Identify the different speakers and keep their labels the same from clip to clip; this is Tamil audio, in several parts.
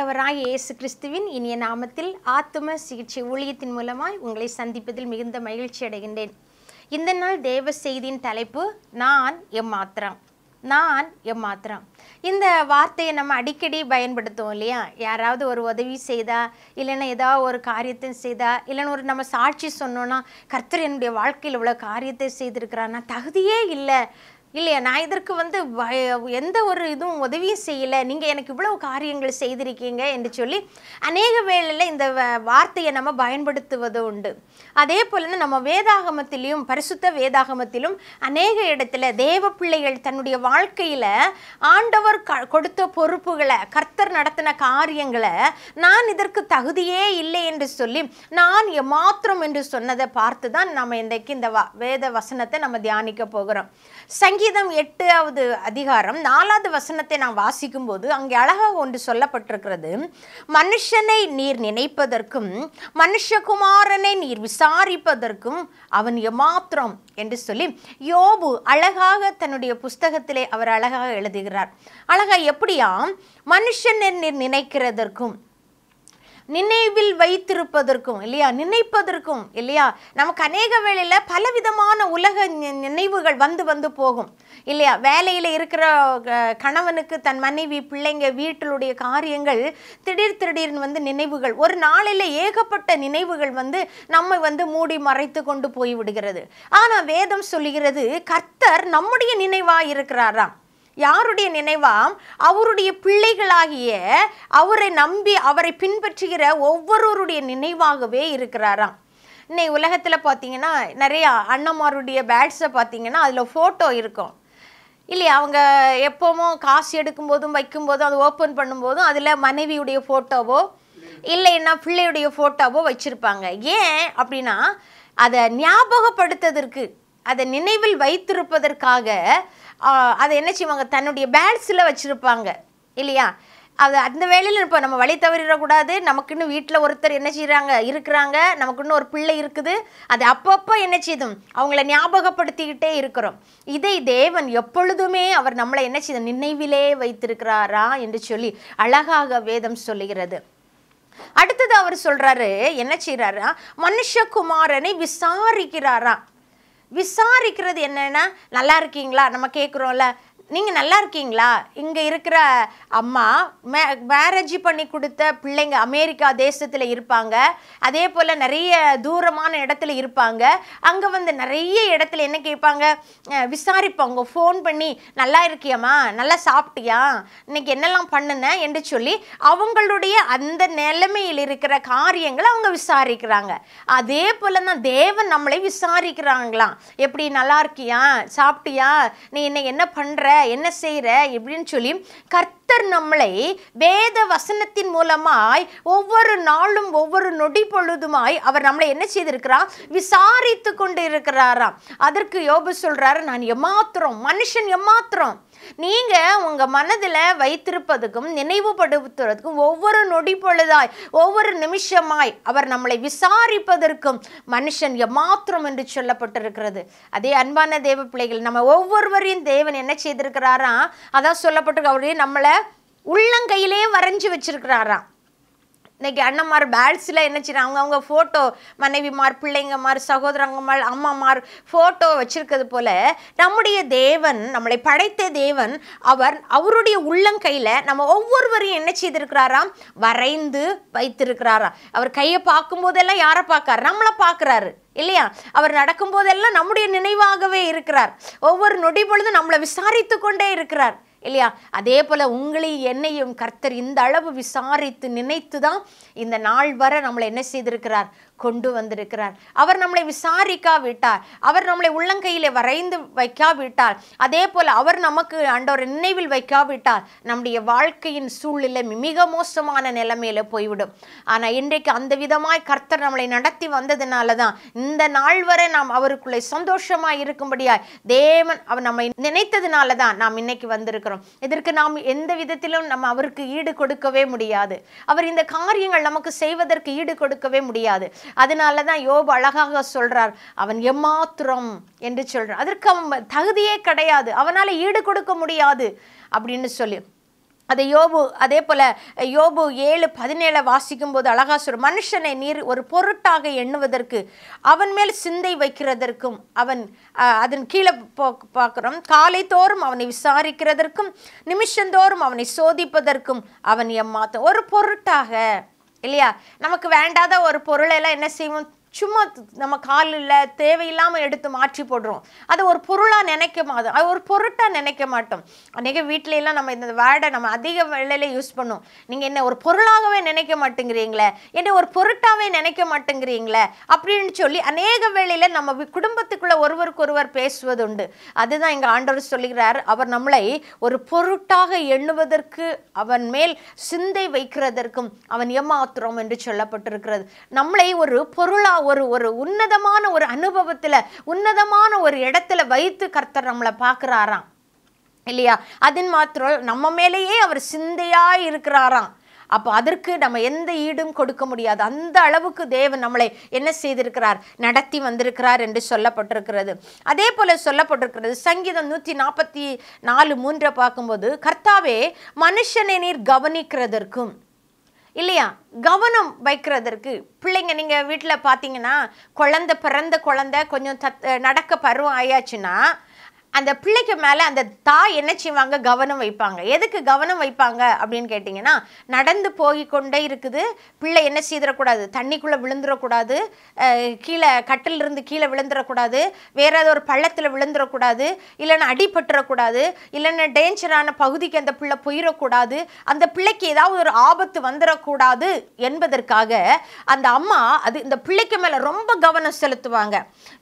Speaker 1: ஆண்டவராய் இயேசு கிறிஸ்துவின் இனிய நாமத்தில் ஆத்தும சிகிச்சை ஊழியத்தின் மூலமாய் உங்களை சந்திப்பதில் மிகுந்த மகிழ்ச்சி அடைகின்றேன் இந்த நாள் தேவ செய்தியின் தலைப்பு நான் எம்மாத்திரம் நான் எம்மாத்திரம் இந்த வார்த்தையை நம்ம அடிக்கடி பயன்படுத்துவோம் இல்லையா யாராவது ஒரு உதவி செய்தா இல்லைன்னா ஏதாவது ஒரு காரியத்தை செய்தா இல்லைன்னு ஒரு நம்ம சாட்சி சொன்னோன்னா கர்த்தர் என்னுடைய வாழ்க்கையில் இவ்வளோ காரியத்தை செய்திருக்கிறான்னா தகுதியே இல்லை இல்லையா நான் இதற்கு வந்து எந்த ஒரு இதுவும் உதவியும் செய்யலை நீங்கள் எனக்கு இவ்வளோ காரியங்கள் செய்திருக்கீங்க என்று சொல்லி அநேக வேளையில் இந்த வார்த்தையை நம்ம பயன்படுத்துவது உண்டு அதே போல் நம்ம வேதாகமத்திலையும் பரிசுத்த வேதாகமத்திலும் அநேக இடத்துல தேவ பிள்ளைகள் தன்னுடைய வாழ்க்கையில் ஆண்டவர் க கொடுத்த பொறுப்புகளை கர்த்தர் நடத்தின காரியங்களை நான் இதற்கு தகுதியே இல்லை என்று சொல்லி நான் எமாத்திரம் என்று சொன்னதை பார்த்து தான் நம்ம இன்றைக்கு இந்த வேத வசனத்தை நம்ம தியானிக்க போகிறோம் சங்கீதம் எட்டாவது அதிகாரம் நாலாவது வசனத்தை நான் வாசிக்கும் போது அங்கே அழகாக ஒன்று சொல்லப்பட்டிருக்கிறது மனுஷனை நீர் நினைப்பதற்கும் மனுஷகுமாரனை நீர் விசாரிப்பதற்கும் அவன் எமாத்திரம் என்று சொல்லி யோபு அழகாக தன்னுடைய புஸ்தகத்திலே அவர் அழகாக எழுதுகிறார் அழகாக எப்படியா மனுஷன் நீர் நினைக்கிறதற்கும் நினைவில் வைத்திருப்பதற்கும் இல்லையா நினைப்பதற்கும் இல்லையா நமக்கு அநேக வேளையில் பலவிதமான உலக நினைவுகள் வந்து வந்து போகும் இல்லையா வேலையில் இருக்கிற கணவனுக்கு தன் மனைவி பிள்ளைங்க வீட்டிலுடைய காரியங்கள் திடீர் திடீர்னு வந்து நினைவுகள் ஒரு நாளில் ஏகப்பட்ட நினைவுகள் வந்து நம்மை வந்து மூடி மறைத்து கொண்டு போய் விடுகிறது ஆனால் வேதம் சொல்கிறது கர்த்தர் நம்முடைய நினைவாக இருக்கிறாராம் யாருடைய நினைவாம் அவருடைய பிள்ளைகளாகிய அவரை நம்பி அவரை பின்பற்றுகிற ஒவ்வொருவருடைய நினைவாகவே இருக்கிறாராம் இன்னைக்கு உலகத்தில் பார்த்தீங்கன்னா நிறையா அண்ணம்மாருடைய பேட்ஸை பார்த்தீங்கன்னா அதில் ஃபோட்டோ இருக்கும் இல்லையா அவங்க எப்போவும் காசு எடுக்கும்போதும் வைக்கும்போதும் அதை ஓப்பன் பண்ணும்போதும் அதில் மனைவியுடைய ஃபோட்டோவோ இல்லைன்னா பிள்ளையுடைய ஃபோட்டோவோ வச்சுருப்பாங்க ஏன் அப்படின்னா அதை ஞாபகப்படுத்துவதற்கு அதை நினைவில் வைத்திருப்பதற்காக அதை என்ன செய்வாங்க தன்னுடைய பேட்ஸில் வச்சுருப்பாங்க இல்லையா அது அந்த வேலையில் இருப்போம் நம்ம வழி தவறிடக்கூடாது நமக்குன்னு வீட்டில் ஒருத்தர் என்ன செய்கிறாங்க இருக்கிறாங்க நமக்குன்னு ஒரு பிள்ளை இருக்குது அது அப்பப்போ என்ன செய்தும் அவங்கள ஞாபகப்படுத்திக்கிட்டே இருக்கிறோம் இதை தேவன் எப்பொழுதுமே அவர் நம்மளை என்ன செய்த நினைவிலே வைத்திருக்கிறாரா என்று சொல்லி அழகாக வேதம் சொல்லுகிறது அடுத்தது அவர் சொல்கிறாரு என்ன செய்கிறாரா மனுஷகுமாரனை விசாரிக்கிறாரா விசாரிக்கிறது என்னென்னா நல்லா இருக்கீங்களா நம்ம கேட்குறோம்ல நீங்கள் நல்லா இருக்கீங்களா இங்கே இருக்கிற அம்மா மே மேரேஜ் பண்ணி கொடுத்த பிள்ளைங்க அமெரிக்கா தேசத்தில் இருப்பாங்க அதே போல் நிறைய தூரமான இடத்துல இருப்பாங்க அங்கே வந்து நிறைய இடத்துல என்ன கேட்பாங்க விசாரிப்பாங்க ஃபோன் பண்ணி நல்லா இருக்கியம்மா நல்லா சாப்பிட்டியா இன்னைக்கு என்னெல்லாம் பண்ணுன என்று சொல்லி அவங்களுடைய அந்த நிலைமையில் இருக்கிற காரியங்களை அவங்க விசாரிக்கிறாங்க அதே போல் தான் தேவன் நம்மளை விசாரிக்கிறாங்களாம் எப்படி நல்லா இருக்கியா சாப்பிட்டியா நீ இன்னைக்கு என்ன பண்ணுற என்ன செய்கிற இப்படின்னு சொல்லி கர்த்தர் நம்மளை வேத வசனத்தின் மூலமாய் ஒவ்வொரு நாளும் ஒவ்வொரு நொடி பொழுதுமாய் அவர் நம்மளை என்ன செய்திருக்கிறார் விசாரித்து கொண்டு இருக்கிறாராம் அதற்கு யோபு சொல்கிறாரு நான் எமாத்திரம் மனுஷன் எமாத்திரம் நீங்கள் உங்கள் மனதில் வைத்திருப்பதுக்கும் நினைவுபடுத்துவதற்கும் ஒவ்வொரு நொடி பொழுதாய் ஒவ்வொரு நிமிஷமாய் அவர் நம்மளை விசாரிப்பதற்கும் மனுஷன் எமாத்திரம் என்று சொல்லப்பட்டிருக்கிறது அதே அன்பான தேவ பிள்ளைகள் நம்ம ஒவ்வொருவரையும் தேவன் என்ன செய்திருக்கிறாரா அதான் சொல்லப்பட்டிருக்க அவரையும் நம்மளை உள்ளங்கையிலே வரைஞ்சி வச்சிருக்கிறாராம் இன்றைக்கி அண்ணன்மார் பேட்ஸில் என்ன அவங்க அவங்கவுங்க ஃபோட்டோ மனைவிமார் பிள்ளைங்கமார் சகோதரங்கமார் அம்மாமார் ஃபோட்டோ வச்சுருக்கிறது போல் நம்முடைய தேவன் நம்மளை படைத்த தேவன் அவர் அவருடைய உள்ளங்கையில் நம்ம ஒவ்வொருவரையும் என்ன செய்திருக்கிறாராம் வரைந்து வைத்திருக்கிறாராம் அவர் கையை பார்க்கும்போதெல்லாம் யாரை பார்க்காரு நம்மளை பார்க்குறாரு இல்லையா அவர் நடக்கும்போதெல்லாம் நம்முடைய நினைவாகவே இருக்கிறார் ஒவ்வொரு நொடி பொழுதும் நம்மளை விசாரித்து கொண்டே இருக்கிறார் இல்லையா அதே போல உங்களையும் என்னையும் கர்த்தர் இந்த அளவு விசாரித்து நினைத்து தான் இந்த நாள் வர நம்மளை என்ன செய்திருக்கிறார் கொண்டு வந்திருக்கிறார் அவர் நம்மளை விசாரிக்காவிட்டார் அவர் நம்மளை உள்ளங்கையிலே வரைந்து வைக்காவிட்டால் அதே போல் அவர் நமக்கு ஆண்டவர் நினைவில் வைக்காவிட்டால் நம்முடைய வாழ்க்கையின் சூழ்நிலை மிக மோசமான நிலைமையில போய்விடும் ஆனால் இன்றைக்கு அந்த விதமாய் கர்த்தர் நம்மளை நடத்தி வந்ததுனால தான் இந்த நாள் வரை நாம் அவருக்குள்ளே சந்தோஷமாக இருக்கும்படியாய் தேவன் அவர் நம்மை நினைத்ததுனால தான் நாம் இன்னைக்கு வந்திருக்கிறோம் இதற்கு நாம் எந்த விதத்திலும் நம்ம அவருக்கு ஈடு கொடுக்கவே முடியாது அவர் இந்த காரியங்கள் நமக்கு செய்வதற்கு ஈடு கொடுக்கவே முடியாது அதனால தான் யோபு அழகாக சொல்கிறார் அவன் எம்மாத்திரம் என்று சொல்கிறான் அதற்கு அவன் தகுதியே கிடையாது அவனால் ஈடு கொடுக்க முடியாது அப்படின்னு சொல்லி அதை யோபு அதே போல் யோபு ஏழு பதினேழு வாசிக்கும் போது அழகா சொல் மனுஷனை நீர் ஒரு பொருட்டாக எண்ணுவதற்கு அவன் மேல் சிந்தை வைக்கிறதற்கும் அவன் அதன் கீழே போ பார்க்குறோம் காலை தோறும் அவனை விசாரிக்கிறதற்கும் நிமிஷந்தோறும் அவனை சோதிப்பதற்கும் அவன் எம்மாத்த ஒரு பொருட்டாக இல்லையா நமக்கு வேண்டாத ஒரு பொருளெல்லாம் என்ன செய்வோம் சும்மா நம்ம காலில் தேவையில்லாமல் எடுத்து மாற்றி போடுறோம் அதை ஒரு பொருளாக நினைக்க மாட்டோம் அது ஒரு பொருட்டாக நினைக்க மாட்டோம் அன்றைக்கி வீட்டிலலாம் நம்ம இந்த வேர்டை நம்ம அதிக வேலையில் யூஸ் பண்ணோம் நீங்கள் என்ன ஒரு பொருளாகவே நினைக்க மாட்டேங்கிறீங்களே என்ன ஒரு பொருட்டாகவே நினைக்க மாட்டேங்கிறீங்களே அப்படின்னு சொல்லி அநேக வேளையில் நம்ம குடும்பத்துக்குள்ளே ஒருவருக்கொருவர் பேசுவது உண்டு அதுதான் எங்கள் ஆண்டவர் சொல்லுகிறார் அவர் நம்மளை ஒரு பொருட்டாக எண்ணுவதற்கு அவன் மேல் சிந்தை வைக்கிறதற்கும் அவன் ஏமாத்துறோம் என்று சொல்லப்பட்டிருக்கிறது நம்மளை ஒரு பொருளாக ஒரு ஒரு உன்னதமான ஒரு அனுபவத்தில் உன்னதமான ஒரு இடத்துல வைத்து கர்த்தர் நம்மளை பார்க்குறாராம் இல்லையா அதன் மாத்திரம் நம்ம மேலேயே அவர் சிந்தையாக இருக்கிறாராம் அப்போ அதற்கு நம்ம எந்த ஈடும் கொடுக்க முடியாது அந்த அளவுக்கு தேவன் நம்மளை என்ன செய்திருக்கிறார் நடத்தி வந்திருக்கிறார் என்று சொல்லப்பட்டிருக்கிறது அதே போல சொல்லப்பட்டிருக்கிறது சங்கீதம் நூற்றி நாற்பத்தி நாலு மூன்றை பார்க்கும்போது கர்த்தாவே மனுஷனை நீர் கவனிக்கிறதற்கும் இல்லையா கவனம் வைக்கிறதற்கு பிள்ளைங்க நீங்கள் வீட்டில் பார்த்தீங்கன்னா குழந்த பிறந்த குழந்த கொஞ்சம் தத் நடக்க பருவம் ஆயாச்சுன்னா அந்த பிள்ளைக்கு மேலே அந்த தாய் என்ன செய்வாங்க கவனம் வைப்பாங்க எதுக்கு கவனம் வைப்பாங்க அப்படின்னு கேட்டிங்கன்னா நடந்து போய் கொண்டே இருக்குது பிள்ளை என்ன செய்திடக்கூடாது தண்ணிக்குள்ளே விழுந்துடக்கூடாது கீழே கட்டிலிருந்து கீழே விழுந்துடக்கூடாது வேற ஏதோ ஒரு பள்ளத்தில் விழுந்துடக்கூடாது இல்லைன்னா அடிபட்டுறக்கூடாது இல்லைன்னா டேஞ்சரான பகுதிக்கு அந்த பிள்ளை போயிடக்கூடாது அந்த பிள்ளைக்கு ஏதாவது ஒரு ஆபத்து வந்துடக்கூடாது என்பதற்காக அந்த அம்மா அது இந்த பிள்ளைக்கு மேலே ரொம்ப கவனம் செலுத்துவாங்க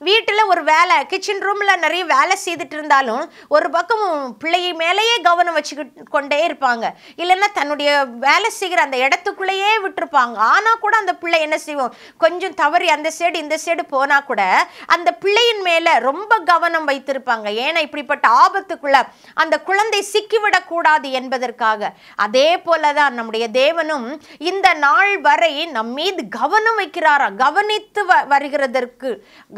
Speaker 1: வீட்டில் ஒரு வேலை கிச்சன் ரூமில் நிறைய வேலை செய்துட்டு இருந்தாலும் ஒரு பக்கம் பிள்ளையை மேலேயே கவனம் வச்சு கொண்டே இருப்பாங்க இல்லைன்னா தன்னுடைய வேலை செய்கிற அந்த இடத்துக்குள்ளேயே விட்டுருப்பாங்க ஆனால் கூட அந்த பிள்ளை என்ன செய்வோம் கொஞ்சம் தவறி அந்த சைடு இந்த சைடு போனால் கூட அந்த பிள்ளையின் மேலே ரொம்ப கவனம் வைத்திருப்பாங்க ஏன்னா இப்படிப்பட்ட ஆபத்துக்குள்ள அந்த குழந்தை சிக்கிவிடக்கூடாது என்பதற்காக அதே போல தான் நம்முடைய தேவனும் இந்த நாள் வரை நம் மீது கவனம் வைக்கிறாரா கவனித்து வருகிறதற்கு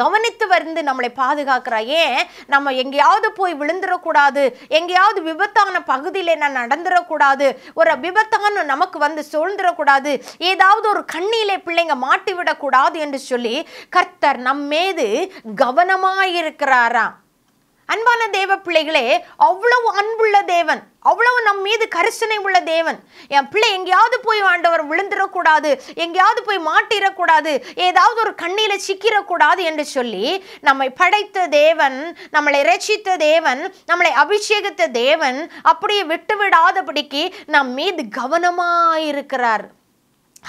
Speaker 1: கவனித்து வந்து நம்மளை பாதுகாக்கிறா ஏன் நம்ம எங்கேயாவது எங்கேயாவது போய் விழுந்துடக்கூடாது எங்கேயாவது விபத்தான பகுதியில் நான் நடந்துடக்கூடாது ஒரு விபத்தான நமக்கு வந்து சூழ்ந்துடக்கூடாது ஏதாவது ஒரு கண்ணியிலே பிள்ளைங்க மாட்டி விடக்கூடாது என்று சொல்லி கர்த்தர் நம்மேது கவனமாயிருக்கிறாராம் அன்பான தேவ பிள்ளைகளே அவ்வளவு அன்புள்ள தேவன் அவ்வளவு நம் மீது கரிசனை உள்ள தேவன் என் பிள்ளை எங்கேயாவது போய் ஆண்டவர் விழுந்துடக்கூடாது எங்கேயாவது போய் மாட்டிடக்கூடாது ஏதாவது ஒரு கண்ணியில் சிக்கிடக்கூடாது என்று சொல்லி நம்மை படைத்த தேவன் நம்மளை ரசித்த தேவன் நம்மளை அபிஷேகித்த தேவன் அப்படியே விட்டு விடாதபடிக்கு நம் மீது கவனமாக இருக்கிறார்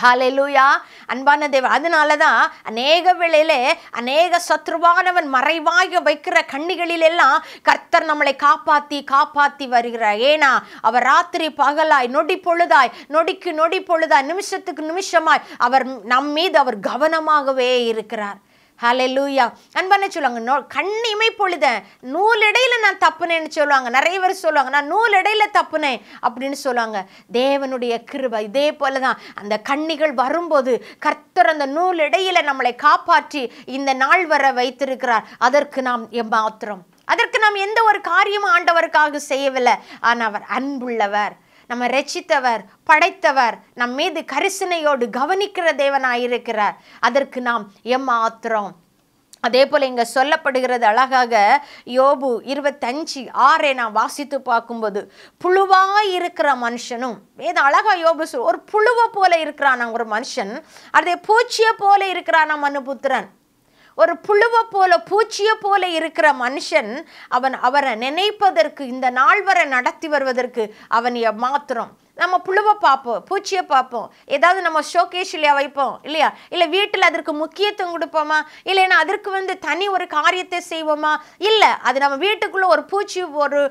Speaker 1: ஹாலெலூயா அன்பான தேவ அதனால தான் அநேக வேளையிலே அநேக சத்ருவானவன் மறைவாக வைக்கிற கண்ணிகளிலெல்லாம் கர்த்தர் நம்மளை காப்பாற்றி காப்பாற்றி வருகிறார் ஏன்னா அவர் ராத்திரி பகலாய் நொடி பொழுதாய் நொடிக்கு நொடி பொழுதாய் நிமிஷத்துக்கு நிமிஷமாய் அவர் நம் மீது அவர் கவனமாகவே இருக்கிறார் ஹலே லூயா அன்பான சொல்லுவாங்க நோ இமை பொழுத நூலிடையில் நான் தப்புனேன்னு சொல்லுவாங்க நிறைய பேர் சொல்லுவாங்க நான் நூலிடையில் தப்புனேன் அப்படின்னு சொல்லுவாங்க தேவனுடைய கிருபை இதே போல தான் அந்த கண்ணிகள் வரும்போது கர்த்தர் அந்த நூலிடையில் நம்மளை காப்பாற்றி இந்த நாள் வர வைத்திருக்கிறார் அதற்கு நாம் எம்மாத்திரம் அதற்கு நாம் எந்த ஒரு காரியமும் ஆண்டவருக்காக செய்யவில்லை ஆனால் அவர் அன்புள்ளவர் நம்ம ரச்சித்தவர் படைத்தவர் நம் மீது கரிசனையோடு கவனிக்கிற தேவனாயிருக்கிறார் அதற்கு நாம் எம்மாத்திரம் அதே போல் இங்கே சொல்லப்படுகிறது அழகாக யோபு இருபத்தஞ்சு ஆறை நான் வாசித்து பார்க்கும்போது புழுவாக இருக்கிற மனுஷனும் வேத அழகாக யோபு சொல் ஒரு புழுவை போல இருக்கிறான் ஒரு மனுஷன் அதே பூச்சியை போல இருக்கிறான் மனுபுத்திரன் ஒரு புழுவை போல பூச்சியை போல இருக்கிற மனுஷன் அவன் அவரை நினைப்பதற்கு இந்த நாள் வரை நடத்தி வருவதற்கு அவன் மாத்திரம் நம்ம புழுவை பார்ப்போம் பூச்சியை பார்ப்போம் ஏதாவது நம்ம ஷோகேஷ் இல்லையா வைப்போம் இல்லையா இல்லை வீட்டில் அதற்கு முக்கியத்துவம் கொடுப்போமா இல்லைன்னா அதற்கு வந்து தனி ஒரு காரியத்தை செய்வோமா இல்லை அது நம்ம வீட்டுக்குள்ளே ஒரு பூச்சி ஒரு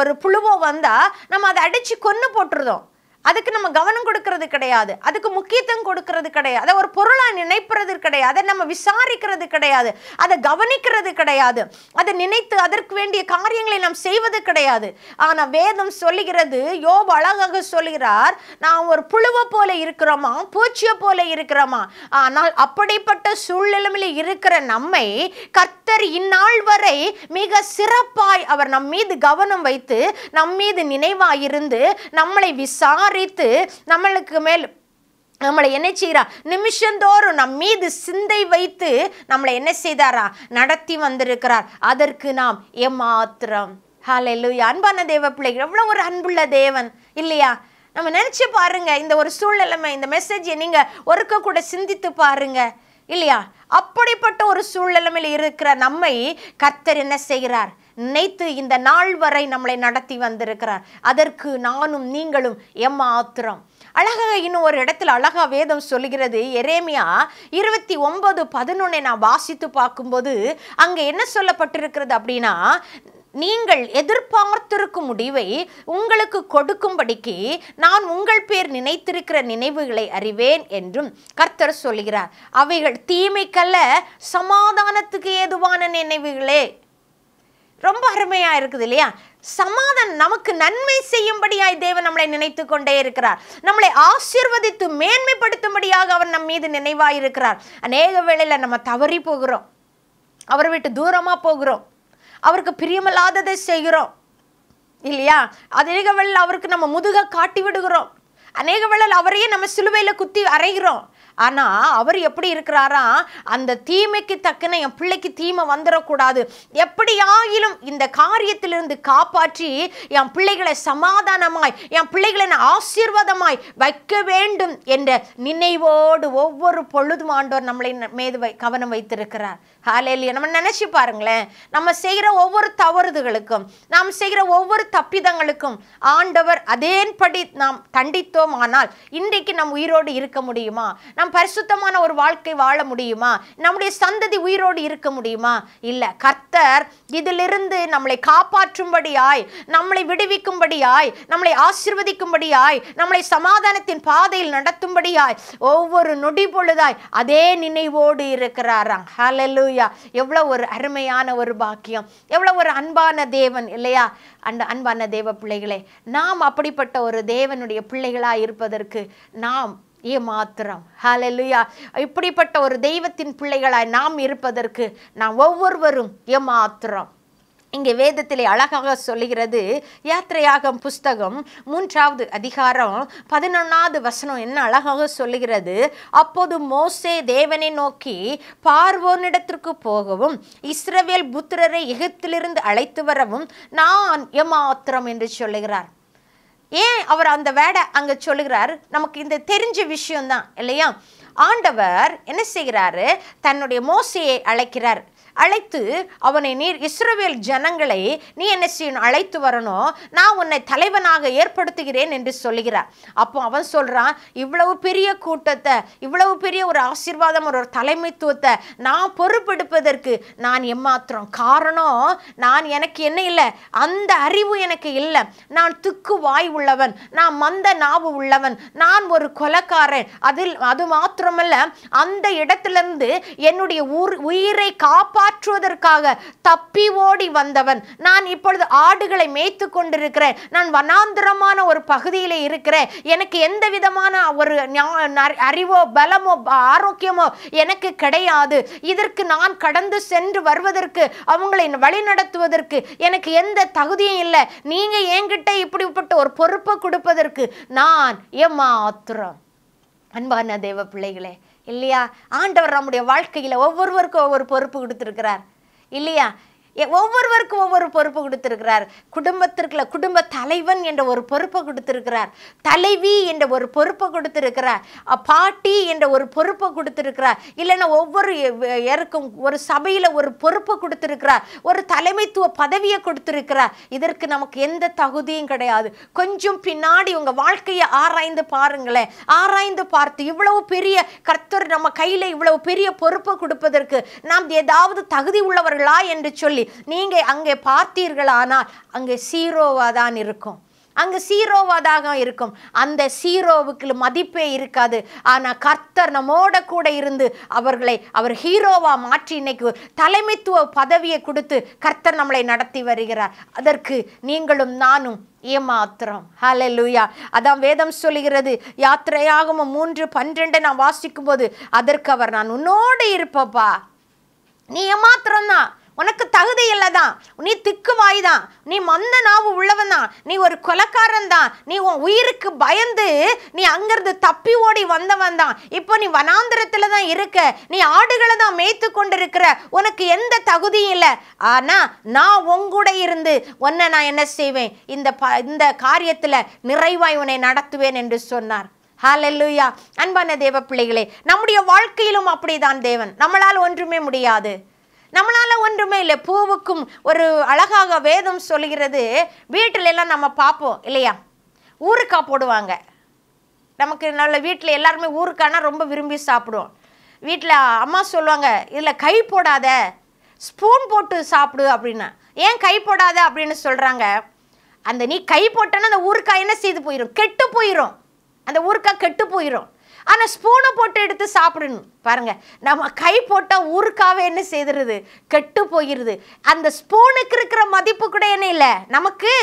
Speaker 1: ஒரு புழுவோ வந்தால் நம்ம அதை அடித்து கொன்று போட்டுருதோம் அதுக்கு நம்ம கவனம் கொடுக்கறது கிடையாது அதுக்கு முக்கியத்துவம் கொடுக்கறது கிடையாது அதை ஒரு பொருளாக நினைப்பது கிடையாது அதை நம்ம விசாரிக்கிறது கிடையாது அதை கவனிக்கிறது கிடையாது அதை நினைத்து அதற்கு வேண்டிய காரியங்களை நாம் செய்வது கிடையாது ஆனால் வேதம் சொல்லுகிறது யோ அழகாக சொல்கிறார் நான் ஒரு புழுவை போல இருக்கிறோமா பூச்சியை போல இருக்கிறோமா ஆனால் அப்படிப்பட்ட சூழ்நிலையில் இருக்கிற நம்மை கர்த்தர் இந்நாள் வரை மிக சிறப்பாய் அவர் நம் மீது கவனம் வைத்து நம் மீது நினைவாயிருந்து நம்மளை விசாரி வியாபாரித்து நம்மளுக்கு மேல் நம்மளை என்ன செய்கிறா நிமிஷந்தோறும் நம் மீது சிந்தை வைத்து நம்மளை என்ன செய்தாரா நடத்தி வந்திருக்கிறார் அதற்கு நாம் ஏமாத்திரம் ஹாலெல்லுயா அன்பான தேவ பிள்ளைகள் எவ்வளோ ஒரு அன்புள்ள தேவன் இல்லையா நம்ம நினச்சி பாருங்கள் இந்த ஒரு சூழ்நிலைமை இந்த மெசேஜை நீங்கள் ஒருக்க கூட சிந்தித்து பாருங்கள் இல்லையா அப்படிப்பட்ட ஒரு சூழ்நிலையில் இருக்கிற நம்மை கர்த்தர் என்ன செய்கிறார் நினைத்து இந்த நாள் வரை நம்மளை நடத்தி வந்திருக்கிறார் அதற்கு நானும் நீங்களும் எம்மாத்திரம் அழகாக இன்னும் ஒரு இடத்துல அழகா வேதம் சொல்லுகிறது எரேமியா இருபத்தி ஒன்பது பதினொன்னை நான் வாசித்து பார்க்கும்போது அங்கே என்ன சொல்லப்பட்டிருக்கிறது அப்படின்னா நீங்கள் எதிர்பார்த்திருக்கும் முடிவை உங்களுக்கு கொடுக்கும்படிக்கு நான் உங்கள் பேர் நினைத்திருக்கிற நினைவுகளை அறிவேன் என்றும் கர்த்தர் சொல்கிறார் அவைகள் தீமைக்கல்ல சமாதானத்துக்கு ஏதுவான நினைவுகளே ரொம்ப அருமையாக இருக்குது இல்லையா சமாதான் நமக்கு நன்மை செய்யும்படியாய் தேவன் நம்மளை நினைத்து கொண்டே இருக்கிறார் நம்மளை ஆசீர்வதித்து மேன்மைப்படுத்தும்படியாக அவர் நம் மீது நினைவாயிருக்கிறார் அநேக வேளையில் நம்ம தவறி போகிறோம் அவரை விட்டு தூரமாக போகிறோம் அவருக்கு பிரியமில்லாததை செய்கிறோம் இல்லையா அநேக வேளையில் அவருக்கு நம்ம முதுக காட்டி விடுகிறோம் அநேக வேளையில் அவரையே நம்ம சிலுவையில் குத்தி அரைகிறோம் ஆனால் அவர் எப்படி இருக்கிறாரா அந்த தீமைக்கு தக்கன என் பிள்ளைக்கு தீமை வந்துடக்கூடாது எப்படியாயிலும் இந்த காரியத்திலிருந்து காப்பாற்றி என் பிள்ளைகளை சமாதானமாய் என் பிள்ளைகளை நான் ஆசீர்வாதமாய் வைக்க வேண்டும் என்ற நினைவோடு ஒவ்வொரு பொழுதும் ஆண்டோர் நம்மளை மீது கவனம் வைத்திருக்கிறார் ஹாலேலியா நம்ம நினச்சி பாருங்களேன் நம்ம செய்கிற ஒவ்வொரு தவறுதுகளுக்கும் நாம் செய்கிற ஒவ்வொரு தப்பிதங்களுக்கும் ஆண்டவர் அதேன்படி நாம் தண்டித்தோம் ஆனால் இன்றைக்கு நம் உயிரோடு இருக்க முடியுமா நம் பரிசுத்தமான ஒரு வாழ்க்கை வாழ முடியுமா நம்முடைய சந்ததி உயிரோடு இருக்க முடியுமா இல்லை கர்த்தர் இதிலிருந்து நம்மளை காப்பாற்றும்படியாய் நம்மளை விடுவிக்கும்படியாய் நம்மளை ஆசிர்வதிக்கும்படியாய் நம்மளை சமாதானத்தின் பாதையில் நடத்தும்படியாய் ஒவ்வொரு நொடி பொழுதாய் அதே நினைவோடு இருக்கிறாராம் ஹலலு ஹலலூயா எவ்வளோ ஒரு அருமையான ஒரு பாக்கியம் எவ்வளோ ஒரு அன்பான தேவன் இல்லையா அந்த அன்பான தேவ பிள்ளைகளே நாம் அப்படிப்பட்ட ஒரு தேவனுடைய பிள்ளைகளாக இருப்பதற்கு நாம் ஏமாத்திரம் ஹாலலுயா இப்படிப்பட்ட ஒரு தெய்வத்தின் பிள்ளைகளாய் நாம் இருப்பதற்கு நாம் ஒவ்வொருவரும் ஏமாத்திரம் இங்கே வேதத்திலே அழகாக சொல்லுகிறது யாத்திரையாகம் புஸ்தகம் மூன்றாவது அதிகாரம் பதினொன்னாவது வசனம் என்ன அழகாக சொல்லுகிறது அப்போது மோசே தேவனை நோக்கி பார்வோனிடத்திற்கு போகவும் இஸ்ரவேல் புத்திரரை எகிப்திலிருந்து அழைத்து வரவும் நான் எமாத்திரம் என்று சொல்லுகிறார் ஏன் அவர் அந்த வேடை அங்கே சொல்லுகிறார் நமக்கு இந்த தெரிஞ்ச விஷயம்தான் இல்லையா ஆண்டவர் என்ன செய்கிறாரு தன்னுடைய மோசையை அழைக்கிறார் அழைத்து அவனை நீர் இஸ்ரவேல் ஜனங்களை நீ என்ன செய்யணும் அழைத்து வரணும் நான் உன்னை தலைவனாக ஏற்படுத்துகிறேன் என்று சொல்லுகிறார் அப்போ அவன் சொல்கிறான் இவ்வளவு பெரிய கூட்டத்தை இவ்வளவு பெரிய ஒரு ஆசீர்வாதம் ஒரு தலைமைத்துவத்தை நான் பொறுப்பெடுப்பதற்கு நான் எம்மாத்திரம் காரணம் நான் எனக்கு என்ன இல்லை அந்த அறிவு எனக்கு இல்லை நான் துக்கு வாய் உள்ளவன் நான் மந்த நாவு உள்ளவன் நான் ஒரு கொலக்காரன் அதில் அது மாத்திரமல்ல அந்த இடத்துலேருந்து என்னுடைய உயிரை காப்பாற்ற காப்பாற்றுவதற்காக தப்பி ஓடி வந்தவன் நான் இப்பொழுது ஆடுகளை மேய்த்து கொண்டிருக்கிறேன் நான் வனாந்திரமான ஒரு பகுதியில் இருக்கிறேன் எனக்கு எந்த விதமான ஒரு அறிவோ பலமோ ஆரோக்கியமோ எனக்கு கிடையாது இதற்கு நான் கடந்து சென்று வருவதற்கு அவங்களை வழி நடத்துவதற்கு எனக்கு எந்த தகுதியும் இல்லை நீங்க என்கிட்ட இப்படிப்பட்ட ஒரு பொறுப்பை கொடுப்பதற்கு நான் ஏமாத்திரம் அன்பான தேவ பிள்ளைகளே இல்லையா ஆண்டவர் நம்முடைய வாழ்க்கையில் ஒவ்வொருவருக்கும் ஒவ்வொரு பொறுப்பு கொடுத்துருக்கிறார் இல்லையா ஒவ்வொருவருக்கும் ஒவ்வொரு பொறுப்பு கொடுத்திருக்கிறார் குடும்பத்திற்குள்ள குடும்ப தலைவன் என்ற ஒரு பொறுப்பை கொடுத்திருக்கிறார் தலைவி என்ற ஒரு பொறுப்பை கொடுத்திருக்கிறார் பாட்டி என்ற ஒரு பொறுப்பை கொடுத்திருக்கிறார் இல்லைன்னா ஒவ்வொரு இறக்கும் ஒரு சபையில் ஒரு பொறுப்பை கொடுத்திருக்கிறார் ஒரு தலைமைத்துவ பதவியை கொடுத்திருக்கிறார் இதற்கு நமக்கு எந்த தகுதியும் கிடையாது கொஞ்சம் பின்னாடி உங்கள் வாழ்க்கையை ஆராய்ந்து பாருங்களேன் ஆராய்ந்து பார்த்து இவ்வளவு பெரிய கர்த்தர் நம்ம கையில் இவ்வளவு பெரிய பொறுப்பை கொடுப்பதற்கு நாம் ஏதாவது தகுதி உள்ளவர்களா என்று சொல்லி சொல்லி நீங்கள் அங்கே பார்த்தீர்களானால் அங்கே சீரோவாக தான் இருக்கும் அங்கே சீரோவாதாக இருக்கும் அந்த சீரோவுக்கு மதிப்பே இருக்காது ஆனால் கர்த்தர் நம்மோட கூட இருந்து அவர்களை அவர் ஹீரோவாக மாற்றி இன்னைக்கு தலைமைத்துவ பதவியை கொடுத்து கர்த்தர் நம்மளை நடத்தி வருகிறார் அதற்கு நீங்களும் நானும் ஏமாத்திரம் லூயா அதான் வேதம் சொல்லுகிறது யாத்திரையாகும் மூன்று பன்னிரெண்டு நான் வாசிக்கும் போது அதற்கு அவர் நான் உன்னோடு இருப்பப்பா நீ ஏமாத்திரம்தான் உனக்கு தகுதி இல்லை தான் நீ திக்குவாய் தான் நீ மந்த நாவு உள்ளவன் தான் நீ ஒரு கொலக்காரன் தான் நீ உன் உயிருக்கு பயந்து நீ அங்கிருந்து தப்பி ஓடி வந்தவன் தான் இப்போ நீ வனாந்திரத்தில் தான் இருக்க நீ ஆடுகளை தான் மேய்த்து கொண்டிருக்கிற உனக்கு எந்த தகுதியும் இல்லை ஆனால் நான் உங்கூட இருந்து உன்னை நான் என்ன செய்வேன் இந்த ப இந்த காரியத்தில் நிறைவாய் உன்னை நடத்துவேன் என்று சொன்னார் ஹாலல்லுயா அன்பான தேவ பிள்ளைகளே நம்முடைய வாழ்க்கையிலும் அப்படிதான் தேவன் நம்மளால் ஒன்றுமே முடியாது நம்மளால் ஒன்றுமே இல்லை பூவுக்கும் ஒரு அழகாக வேதம் சொல்கிறது வீட்டிலெல்லாம் நம்ம பார்ப்போம் இல்லையா ஊறுக்காய் போடுவாங்க நமக்கு நல்ல வீட்டில் எல்லாருமே ஊறுக்காய்னா ரொம்ப விரும்பி சாப்பிடுவோம் வீட்டில் அம்மா சொல்லுவாங்க இதில் கை போடாத ஸ்பூன் போட்டு சாப்பிடு அப்படின்னா ஏன் கை போடாத அப்படின்னு சொல்கிறாங்க அந்த நீ கை போட்டேன்னா அந்த ஊறுக்காய் என்ன செய்து போயிடும் கெட்டு போயிடும் அந்த ஊறுக்காய் கெட்டு போயிடும் ஆனால் ஸ்பூனை போட்டு எடுத்து சாப்பிடணும் பாருங்கள் நம்ம கை போட்டால் ஊருக்காகவே என்ன செய்துறது கெட்டு போயிடுது அந்த ஸ்பூனுக்கு இருக்கிற மதிப்பு கூட என்ன இல்லை நமக்கு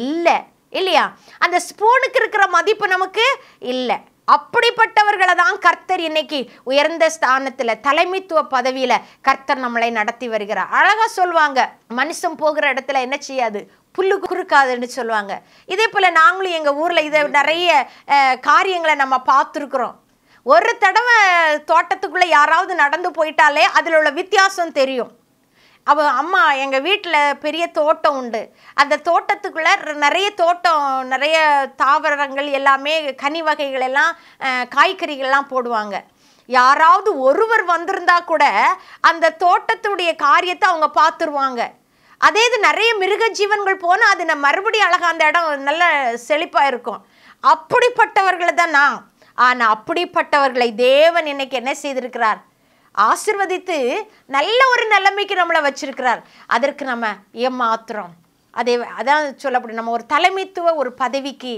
Speaker 1: இல்லை இல்லையா அந்த ஸ்பூனுக்கு இருக்கிற மதிப்பு நமக்கு இல்லை அப்படிப்பட்டவர்களை தான் கர்த்தர் இன்னைக்கு உயர்ந்த ஸ்தானத்தில் தலைமைத்துவ பதவியில் கர்த்தர் நம்மளை நடத்தி வருகிறார் அழகாக சொல்லுவாங்க மனுஷன் போகிற இடத்துல என்ன செய்யாது புல்லு குறுக்காதுன்னு சொல்லுவாங்க இதே போல் நாங்களும் எங்கள் ஊரில் இதை நிறைய காரியங்களை நம்ம பார்த்துருக்குறோம் ஒரு தடவை தோட்டத்துக்குள்ளே யாராவது நடந்து போயிட்டாலே அதில் உள்ள வித்தியாசம் தெரியும் அவள் அம்மா எங்கள் வீட்டில் பெரிய தோட்டம் உண்டு அந்த தோட்டத்துக்குள்ளே நிறைய தோட்டம் நிறைய தாவரங்கள் எல்லாமே கனி வகைகள் எல்லாம் காய்கறிகள்லாம் போடுவாங்க யாராவது ஒருவர் வந்திருந்தா கூட அந்த தோட்டத்துடைய காரியத்தை அவங்க பார்த்துருவாங்க அதே இது நிறைய மிருக ஜீவன்கள் போனால் அது நான் மறுபடியும் அழகாக அந்த இடம் நல்ல செழிப்பாக இருக்கும் அப்படிப்பட்டவர்களை தான் நான் ஆனால் அப்படிப்பட்டவர்களை தேவன் இன்னைக்கு என்ன செய்திருக்கிறார் ஆசிர்வதித்து நல்ல ஒரு நிலைமைக்கு நம்மளை வச்சிருக்கிறார் அதற்கு நம்ம ஏமாத்துறோம் அதே அதான் சொல்லப்படும் நம்ம ஒரு தலைமைத்துவ ஒரு பதவிக்கு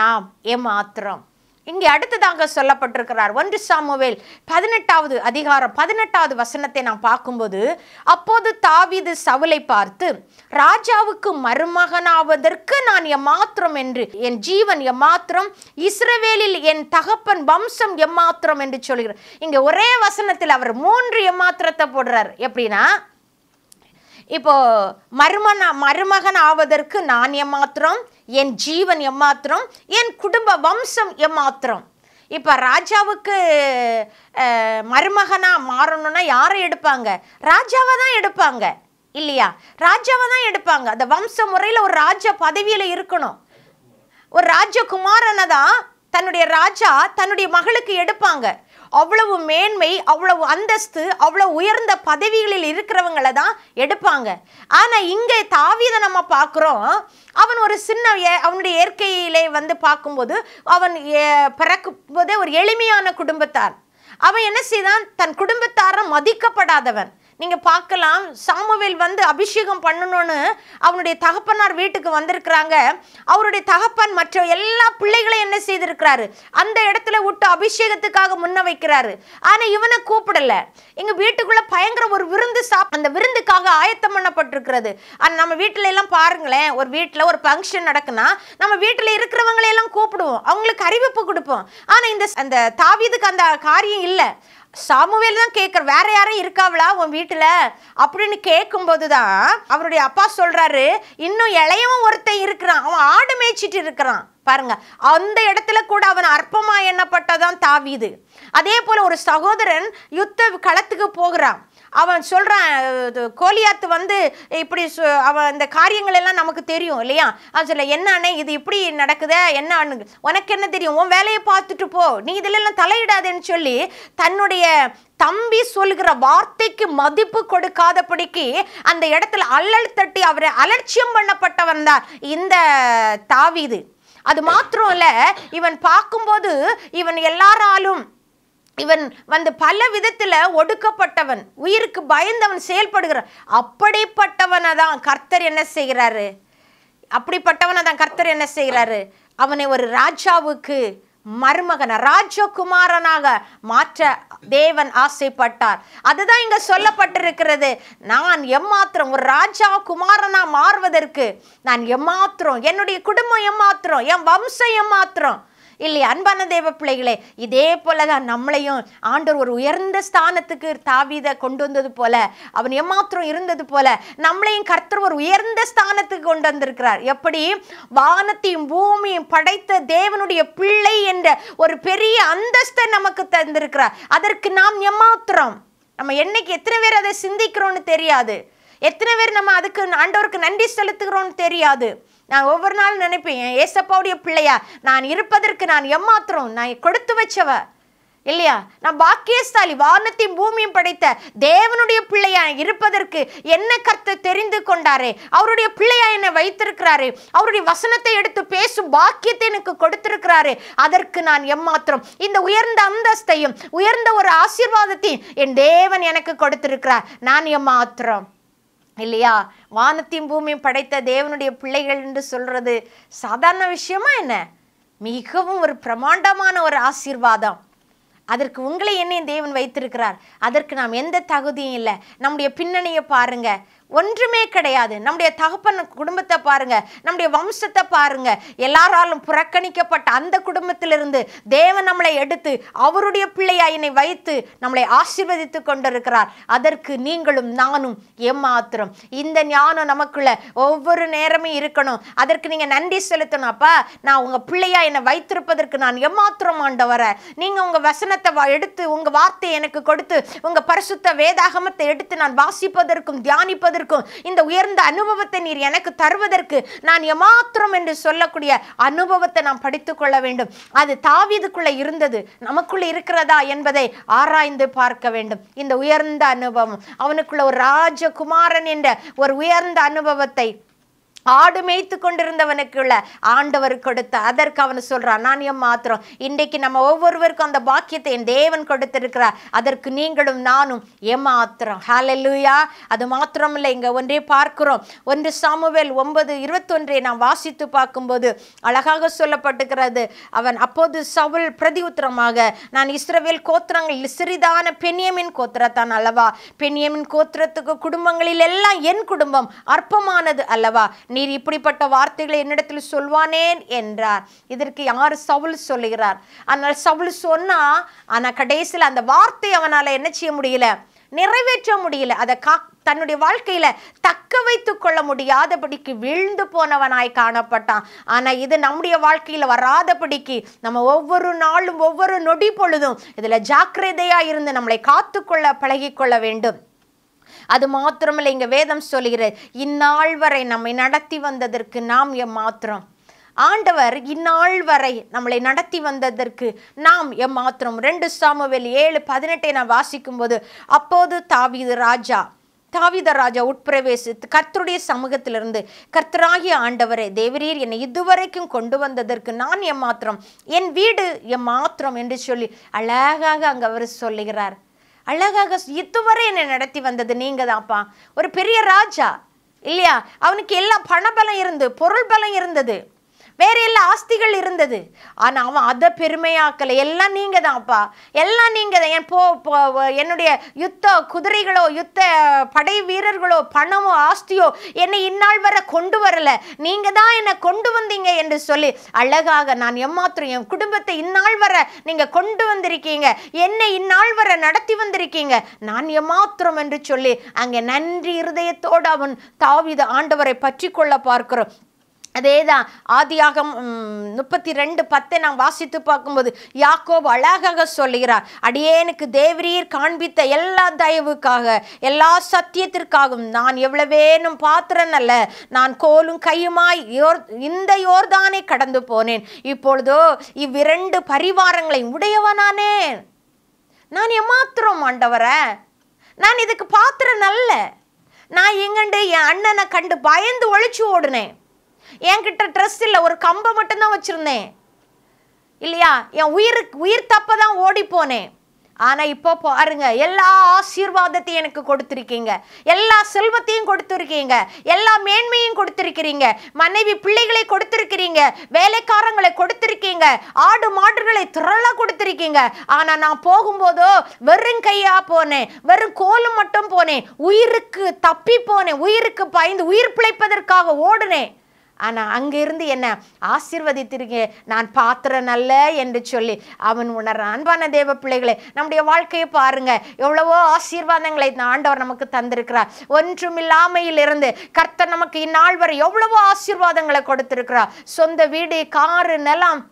Speaker 1: நாம் ஏமாத்துறோம் இங்கே அடுத்ததாக சொல்லப்பட்டிருக்கிறார் ஒன்று சாமுவேல் பதினெட்டாவது அதிகாரம் பதினெட்டாவது வசனத்தை நான் பார்க்கும்போது அப்போது தாவிது சவுலை பார்த்து ராஜாவுக்கு மருமகனாவதற்கு நான் எம்மாத்திரம் என்று என் ஜீவன் எம்மாத்திரம் இஸ்ரவேலில் என் தகப்பன் வம்சம் எம்மாத்திரம் என்று சொல்கிறார் இங்கே ஒரே வசனத்தில் அவர் மூன்று எம்மாத்திரத்தை போடுறார் எப்படின்னா இப்போ மருமன மருமகன் ஆவதற்கு நான் எம்மாத்திரம் என் ஜீவன் எம்மாத்திரம் என் குடும்ப வம்சம் எம்மாத்திரம் இப்போ ராஜாவுக்கு மருமகனாக மாறணும்னா யாரை எடுப்பாங்க ராஜாவை தான் எடுப்பாங்க இல்லையா ராஜாவை தான் எடுப்பாங்க அந்த வம்ச முறையில் ஒரு ராஜ பதவியில் இருக்கணும் ஒரு ராஜகுமாரனை தான் தன்னுடைய ராஜா தன்னுடைய மகளுக்கு எடுப்பாங்க அவ்வளவு மேன்மை அவ்வளவு அந்தஸ்து அவ்வளவு உயர்ந்த பதவிகளில் இருக்கிறவங்கள தான் எடுப்பாங்க ஆனால் இங்கே தாவிதை நம்ம பார்க்குறோம் அவன் ஒரு சின்ன அவனுடைய இயற்கையிலே வந்து பார்க்கும்போது அவன் பிறக்கும் போதே ஒரு எளிமையான குடும்பத்தார் அவன் என்ன செய்தான் தன் குடும்பத்தார மதிக்கப்படாதவன் நீங்கள் பார்க்கலாம் சாமுவேல் வந்து அபிஷேகம் பண்ணணும்னு அவனுடைய தகப்பனார் வீட்டுக்கு வந்திருக்கிறாங்க அவருடைய தகப்பன் மற்ற எல்லா பிள்ளைகளையும் என்ன செய்திருக்கிறாரு அந்த இடத்துல விட்டு அபிஷேகத்துக்காக முன்ன வைக்கிறாரு ஆனால் இவனை கூப்பிடல எங்கள் வீட்டுக்குள்ளே பயங்கர ஒரு விருந்து சாப் அந்த விருந்துக்காக ஆயத்தம் பண்ணப்பட்டிருக்கிறது ஆனால் நம்ம வீட்டில எல்லாம் பாருங்களேன் ஒரு வீட்டில் ஒரு ஃபங்க்ஷன் நடக்குன்னா நம்ம வீட்டில் இருக்கிறவங்களையெல்லாம் கூப்பிடுவோம் அவங்களுக்கு அறிவிப்பு கொடுப்போம் ஆனால் இந்த அந்த தாவிதுக்கு அந்த காரியம் இல்லை சாமுவேல் தான் கேட்குற வேற யாரும் இருக்காவளா உன் வீட்டில் அப்படின்னு கேட்கும்போது தான் அவருடைய அப்பா சொல்கிறாரு இன்னும் இளையவும் ஒருத்தன் இருக்கிறான் அவன் ஆடு மேய்ச்சிட்டு இருக்கிறான் பாருங்க அந்த இடத்துல கூட அவன் அற்பமாக எண்ணப்பட்டதான் தாவிது அதே போல் ஒரு சகோதரன் யுத்த களத்துக்கு போகிறான் அவன் சொல்கிறான் கோலியாத்து வந்து இப்படி அவன் இந்த காரியங்கள் எல்லாம் நமக்கு தெரியும் இல்லையா அவன் சொல்ல என்ன அண்ணே இது இப்படி நடக்குதே என்ன உனக்கு என்ன தெரியும் உன் வேலையை பார்த்துட்டு போ நீ இதிலெல்லாம் தலையிடாதேன்னு சொல்லி தன்னுடைய தம்பி சொல்கிற வார்த்தைக்கு மதிப்பு கொடுக்காதபடிக்கு அந்த இடத்துல அல்லல் தட்டி அவரை அலட்சியம் பண்ணப்பட்டவன் தான் இந்த தாவிது அது மாத்திரம் இல்லை இவன் பார்க்கும்போது இவன் எல்லாராலும் இவன் வந்து பல விதத்தில் ஒடுக்கப்பட்டவன் உயிருக்கு பயந்தவன் செயல்படுகிறான் அப்படிப்பட்டவனை தான் கர்த்தர் என்ன செய்கிறாரு அப்படிப்பட்டவனை தான் கர்த்தர் என்ன செய்கிறாரு அவனை ஒரு ராஜாவுக்கு மருமகனை ராஜகுமாரனாக மாற்ற தேவன் ஆசைப்பட்டார் அதுதான் இங்க சொல்லப்பட்டிருக்கிறது நான் எம்மாத்திரம் ஒரு ராஜா குமாரனா மாறுவதற்கு நான் எம்மாத்திரம் என்னுடைய குடும்பம் எம்மாத்திரம் என் வம்சம் எம்மாத்திரம் இல்லை அன்பான தேவ பிள்ளைகளே இதே போல தான் நம்மளையும் ஆண்டவர் ஒரு உயர்ந்த ஸ்தானத்துக்கு தாவித கொண்டு வந்தது போல அவன் எம்மாத்திரம் இருந்தது போல நம்மளையும் கர்த்தர் ஒரு உயர்ந்த ஸ்தானத்துக்கு கொண்டு வந்திருக்கிறார் எப்படி வானத்தையும் பூமியும் படைத்த தேவனுடைய பிள்ளை என்ற ஒரு பெரிய அந்தஸ்தை நமக்கு தந்திருக்கிறார் அதற்கு நாம் எம்மாத்திரம் நம்ம என்னைக்கு எத்தனை பேர் அதை சிந்திக்கிறோன்னு தெரியாது எத்தனை பேர் நம்ம அதுக்கு ஆண்டவருக்கு நன்றி செலுத்துகிறோன்னு தெரியாது நான் ஒவ்வொரு நாளும் நினைப்பேன் என் ஏசப்பாவுடைய பிள்ளையா நான் இருப்பதற்கு நான் எம்மாத்திரம் நான் கொடுத்து வச்சவ இல்லையா நான் பாக்கியஸ்தாலி வானத்தையும் பூமியும் படைத்த தேவனுடைய பிள்ளையா இருப்பதற்கு என்ன கருத்து தெரிந்து கொண்டாரே அவருடைய பிள்ளையா என்னை வைத்திருக்கிறாரு அவருடைய வசனத்தை எடுத்து பேசும் பாக்கியத்தை எனக்கு கொடுத்திருக்கிறாரு அதற்கு நான் எம்மாத்திரம் இந்த உயர்ந்த அந்தஸ்தையும் உயர்ந்த ஒரு ஆசீர்வாதத்தையும் என் தேவன் எனக்கு கொடுத்திருக்கிறார் நான் எம்மாத்திரம் இல்லையா வானத்தையும் பூமியும் படைத்த தேவனுடைய பிள்ளைகள் என்று சொல்கிறது சாதாரண விஷயமா என்ன மிகவும் ஒரு பிரமாண்டமான ஒரு ஆசீர்வாதம் அதற்கு உங்களை என்னையும் தேவன் வைத்திருக்கிறார் அதற்கு நாம் எந்த தகுதியும் இல்லை நம்முடைய பின்னணியை பாருங்கள் ஒன்றுமே கிடையாது நம்முடைய தகப்பன் குடும்பத்தை பாருங்க நம்முடைய வம்சத்தை பாருங்க எல்லாராலும் புறக்கணிக்கப்பட்ட அந்த குடும்பத்திலிருந்து தேவன் நம்மளை எடுத்து அவருடைய பிள்ளையா என்னை வைத்து நம்மளை ஆசீர்வதித்து கொண்டிருக்கிறார் அதற்கு நீங்களும் நானும் ஏமாத்திரம் இந்த ஞானம் நமக்குள்ள ஒவ்வொரு நேரமும் இருக்கணும் அதற்கு நீங்கள் நன்றி செலுத்தணும் அப்பா நான் உங்கள் பிள்ளையா என்னை வைத்திருப்பதற்கு நான் ஏமாத்திரம் ஆண்டவர நீங்கள் உங்கள் வசனத்தை எடுத்து உங்கள் வார்த்தையை எனக்கு கொடுத்து உங்கள் பரிசுத்த வேதாகமத்தை எடுத்து நான் வாசிப்பதற்கும் தியானிப்பதற்கும் செய்வதற்கும் இந்த உயர்ந்த அனுபவத்தை நீர் எனக்கு தருவதற்கு நான் எமாத்திரம் என்று சொல்லக்கூடிய அனுபவத்தை நாம் படித்துக்கொள்ள வேண்டும் அது தாவிதுக்குள்ளே இருந்தது நமக்குள்ளே இருக்கிறதா என்பதை ஆராய்ந்து பார்க்க வேண்டும் இந்த உயர்ந்த அனுபவம் அவனுக்குள்ள ஒரு ராஜகுமாரன் என்ற ஒரு உயர்ந்த அனுபவத்தை ஆடு மேய்த்து கொண்டிருந்தவனுக்குள்ள ஆண்டவர் கொடுத்த அதற்கு அவன் சொல்கிறான் நாணயம் மாத்திரம் இன்றைக்கு நம்ம ஒவ்வொருவருக்கும் அந்த பாக்கியத்தை என் தேவன் கொடுத்திருக்கிறார் அதற்கு நீங்களும் நானும் ஏமாத்திரம் ஹாலலூயா அது மாத்திரம் இல்லை இங்கே ஒன்றே பார்க்கிறோம் ஒன்று சாமுவேல் ஒன்பது இருபத்தொன்றை நான் வாசித்து பார்க்கும்போது அழகாக சொல்லப்பட்டுக்கிறது அவன் அப்போது சவுல் பிரதி உத்தரமாக நான் இஸ்ரவேல் கோத்திரங்கள் சிறிதான பெண்ணியமின் கோத்திரத்தான் அல்லவா பெண்ணியமின் கோத்திரத்துக்கு குடும்பங்களில் எல்லாம் என் குடும்பம் அற்பமானது அல்லவா நீர் இப்படிப்பட்ட வார்த்தைகளை என்னிடத்தில் சொல்வானேன் என்றார் இதற்கு யார் சவுல் சொல்லுகிறார் ஆனால் சவுல் சொன்னா ஆனால் கடைசியில் அந்த வார்த்தை அவனால் என்ன செய்ய முடியல நிறைவேற்ற முடியல அதை கா தன்னுடைய வாழ்க்கையில தக்க வைத்து கொள்ள முடியாதபடிக்கு வீழ்ந்து போனவனாய் காணப்பட்டான் ஆனா இது நம்முடைய வாழ்க்கையில வராதபடிக்கு நம்ம ஒவ்வொரு நாளும் ஒவ்வொரு நொடி பொழுதும் இதுல ஜாக்கிரதையா இருந்து நம்மளை காத்து கொள்ள பழகி கொள்ள வேண்டும் அது மாத்திரமில்லை இங்கே வேதம் சொல்கிறது இந்நாள் வரை நம்மை நடத்தி வந்ததற்கு நாம் எம் மாத்திரம் ஆண்டவர் இந்நாள் வரை நம்மளை நடத்தி வந்ததற்கு நாம் எம்மாத்திரம் ரெண்டு சாமுவேல் ஏழு பதினெட்டை நான் வாசிக்கும்போது அப்போது தாவித ராஜா தாவித ராஜா உட்பிரவேசி கர்த்தருடைய சமூகத்திலிருந்து கர்த்தராகிய ஆண்டவரே தேவரீர் என்னை இதுவரைக்கும் கொண்டு வந்ததற்கு நான் எம்மாத்திரம் என் வீடு எம்மாத்திரம் என்று சொல்லி அழகாக அங்கே அவர் சொல்லுகிறார் அழகாக இதுவரை என்னை நடத்தி வந்தது நீங்கள் தான்ப்பா ஒரு பெரிய ராஜா இல்லையா அவனுக்கு எல்லா பணபலம் இருந்து பொருள் பலம் இருந்தது வேற எல்லா ஆஸ்திகள் இருந்தது ஆனால் அவன் அதை பெருமையாக்கலை எல்லாம் நீங்கள் தான்ப்பா எல்லாம் நீங்கள் தான் என் போ என்னுடைய யுத்த குதிரைகளோ யுத்த படை வீரர்களோ பணமோ ஆஸ்தியோ என்னை இந்நாள் வர கொண்டு வரலை நீங்கள் தான் என்னை கொண்டு வந்தீங்க என்று சொல்லி அழகாக நான் எம்மாத்திரம் என் குடும்பத்தை இந்நாள் வர நீங்கள் கொண்டு வந்திருக்கீங்க என்னை இந்நாள் வர நடத்தி வந்திருக்கீங்க நான் எம்மாத்திரம் என்று சொல்லி அங்கே நன்றி இருதயத்தோடு அவன் தாவித ஆண்டவரை பற்றி கொள்ள பார்க்கிறோம் அதே தான் ஆதியாகம் முப்பத்தி ரெண்டு பத்தை நான் வாசித்து பார்க்கும்போது யாக்கோப் அழகாக சொல்லுகிறார் அடியேனுக்கு தேவரீர் காண்பித்த எல்லா தயவுக்காக எல்லா சத்தியத்திற்காகவும் நான் எவ்வளவேனும் பாத்திரன் அல்ல நான் கோலும் கையுமாய் யோர் இந்த யோர்தானை கடந்து போனேன் இப்பொழுதோ இவ்விரண்டு பரிவாரங்களை உடையவனானே நான் எமாத்திரம் ஆண்டவரை நான் இதுக்கு பாத்திரன் அல்ல நான் எங்கண்டு என் அண்ணனை கண்டு பயந்து ஒழிச்சு ஓடுனேன் என்கிட்ட ட்ரெஸ் இல்லை ஒரு கம்பை மட்டும்தான் வச்சுருந்தேன் இல்லையா என் உயிருக்கு உயிர் தப்ப தான் ஓடி போனேன் ஆனால் இப்போ பாருங்க எல்லா ஆசீர்வாதத்தையும் எனக்கு கொடுத்துருக்கீங்க எல்லா செல்வத்தையும் கொடுத்துருக்கீங்க எல்லா மேன்மையும் கொடுத்துருக்கிறீங்க மனைவி பிள்ளைகளை கொடுத்துருக்கிறீங்க வேலைக்காரங்களை கொடுத்துருக்கீங்க ஆடு மாடுகளை திரளாக கொடுத்துருக்கீங்க ஆனால் நான் போகும்போதோ வெறும் கையாக போனேன் வெறும் கோலும் மட்டும் போனேன் உயிருக்கு தப்பி போனேன் உயிருக்கு பயந்து உயிர் பிழைப்பதற்காக ஓடுனேன் ஆனால் அங்கிருந்து என்னை ஆசிர்வதித்திருக்க நான் பாத்திரன் அல்ல என்று சொல்லி அவன் உணர் அன்பான தேவ பிள்ளைகளை நம்முடைய வாழ்க்கையை பாருங்க எவ்வளவோ ஆசீர்வாதங்களை இந்த ஆண்டவர் நமக்கு தந்திருக்கிறார் ஒன்றும் இல்லாமையிலிருந்து கர்த்தர் நமக்கு இந்நாள் வரை எவ்வளவோ ஆசீர்வாதங்களை கொடுத்திருக்கிறார் சொந்த வீடு காரு நிலம்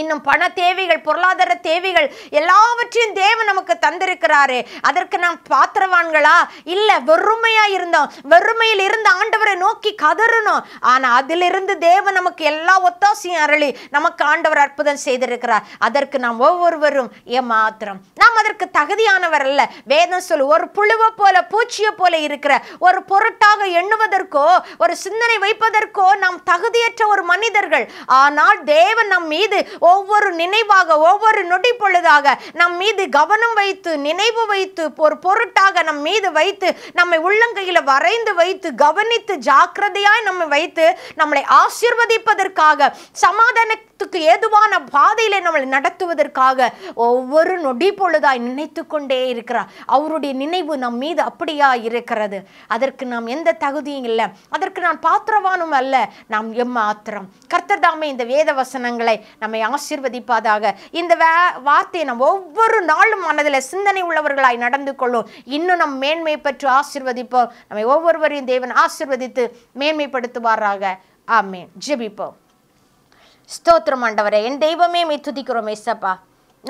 Speaker 1: இன்னும் பண தேவைகள் பொருளாதார தேவைகள் எல்லாவற்றையும் தேவன் நமக்கு தந்திருக்கிறாரு அதற்கு நாம் பாத்திரவான்களா இல்லை வெறுமையா இருந்தோம் வெறுமையில் இருந்து ஆண்டவரை நோக்கி கதறணும் ஆனால் அதிலிருந்து தேவன் நமக்கு எல்லா ஒத்தாசையும் அருளி நமக்கு ஆண்டவர் அற்புதம் செய்திருக்கிறார் அதற்கு நாம் ஒவ்வொருவரும் ஏமாத்திரம் நாம் அதற்கு தகுதியானவர் அல்ல வேதம் சொல் ஒரு புழுவை போல பூச்சியை போல இருக்கிற ஒரு பொருட்டாக எண்ணுவதற்கோ ஒரு சிந்தனை வைப்பதற்கோ நாம் தகுதியற்ற ஒரு மனிதர்கள் ஆனால் தேவன் நம் மீது ஒவ்வொரு நினைவாக ஒவ்வொரு நொடி பொழுதாக நம் மீது கவனம் வைத்து நினைவு வைத்து ஒரு பொருட்டாக நம் மீது வைத்து நம்மை உள்ளங்கையில் வரைந்து வைத்து கவனித்து ஜாக்கிரதையாய் நம்மை வைத்து நம்மளை ஆசிர்வதிப்பதற்காக சமாதான கிறிஸ்துக்கு ஏதுவான பாதையில நம்மளை நடத்துவதற்காக ஒவ்வொரு நொடி பொழுதாய் நினைத்து கொண்டே இருக்கிறார் அவருடைய நினைவு நம் மீது அப்படியா இருக்கிறது அதற்கு நாம் எந்த தகுதியும் இல்லை அதற்கு நான் பாத்திரவானும் அல்ல நாம் எம்மாத்திரம் கர்த்தர் தாமே இந்த வேத வசனங்களை நம்மை ஆசிர்வதிப்பதாக இந்த வார்த்தையை நாம் ஒவ்வொரு நாளும் மனதில் சிந்தனை உள்ளவர்களாய் நடந்து கொள்ளும் இன்னும் நம் மேன்மை பெற்று ஆசிர்வதிப்போம் நம்மை ஒவ்வொருவரையும் தேவன் ஆசிர்வதித்து மேன்மைப்படுத்துவாராக ஆமே ஜெபிப்போம் ஸ்தோத்திரம் ஆண்டவரே என் தெய்வமே மே துதிக்கிறோம் ஏசப்பா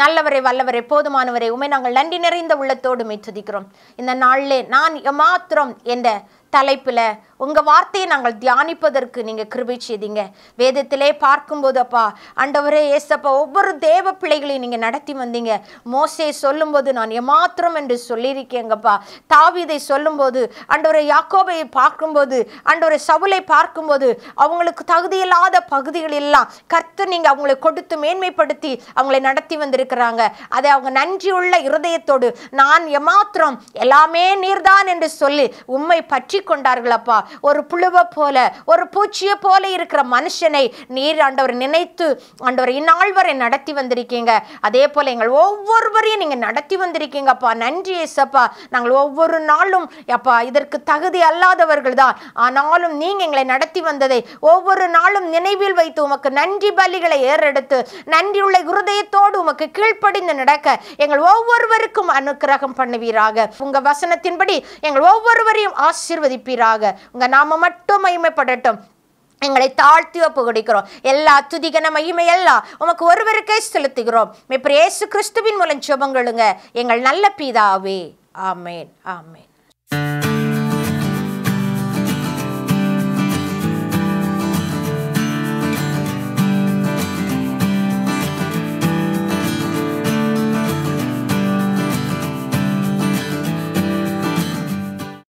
Speaker 1: நல்லவரை வல்லவரை போதுமானவரை உமை நாங்கள் நன்றி நிறைந்த உள்ளத்தோடு மே துதிக்கிறோம் இந்த நாளிலே நான் மாத்திரம் என்ற தலைப்பில் உங்கள் வார்த்தையை நாங்கள் தியானிப்பதற்கு நீங்கள் கிருபை செய்தீங்க வேதத்திலே பார்க்கும்போது அப்பா அண்டவரே ஏசப்பா ஒவ்வொரு தேவ பிள்ளைகளையும் நீங்கள் நடத்தி வந்தீங்க மோசை சொல்லும்போது நான் ஏமாத்திரம் என்று சொல்லியிருக்கேங்கப்பா தாவிதை சொல்லும்போது அண்டவரை யாக்கோபை பார்க்கும்போது அண்டவரை சவுலை பார்க்கும்போது அவங்களுக்கு தகுதியில்லாத பகுதிகள் எல்லாம் கர்த்து நீங்கள் அவங்களை கொடுத்து மேன்மைப்படுத்தி அவங்களை நடத்தி வந்திருக்கிறாங்க அதை அவங்க நன்றியுள்ள இருதயத்தோடு நான் ஏமாத்திரம் எல்லாமே நீர்தான் என்று சொல்லி உண்மை பற்றி கொண்டார்களப்பா ஒரு புழுவை போல ஒரு பூச்சியை போல இருக்கிற மனுஷனை நீர் ஆண்டவர் நினைத்து ஆண்டவர் இந்நாள்வரை நடத்தி வந்திருக்கீங்க அதே போல் எங்கள் ஒவ்வொருவரையும் நீங்கள் நடத்தி வந்திருக்கீங்கப்பா நன்றி ஏசப்பா நாங்கள் ஒவ்வொரு நாளும் அப்பா இதற்கு தகுதி அல்லாதவர்கள் தான் ஆனாலும் நீங்கள் எங்களை நடத்தி வந்ததை ஒவ்வொரு நாளும் நினைவில் வைத்து உமக்கு நன்றி பலிகளை ஏறெடுத்து நன்றியுள்ள குருதயத்தோடு உமக்கு கீழ்ப்படிந்து நடக்க எங்கள் ஒவ்வொருவருக்கும் அனுக்கிரகம் பண்ணுவீராக உங்க வசனத்தின்படி எங்கள் ஒவ்வொருவரையும் ஆசிர்வதிப்பீராக உங்கள் நாம மட்டும் மகிமைப்படட்டும் எங்களை தாழ்த்தி ஒப்பு கொடுக்கிறோம் எல்லா துதிகன மகிமை எல்லாம் உமக்கு ஒருவருக்கே செலுத்துகிறோம் இப்போ இயேசு கிறிஸ்துவின் மூலம் சுபங்களுங்க எங்கள் நல்ல பீதாவே ஆமேன் ஆமேன்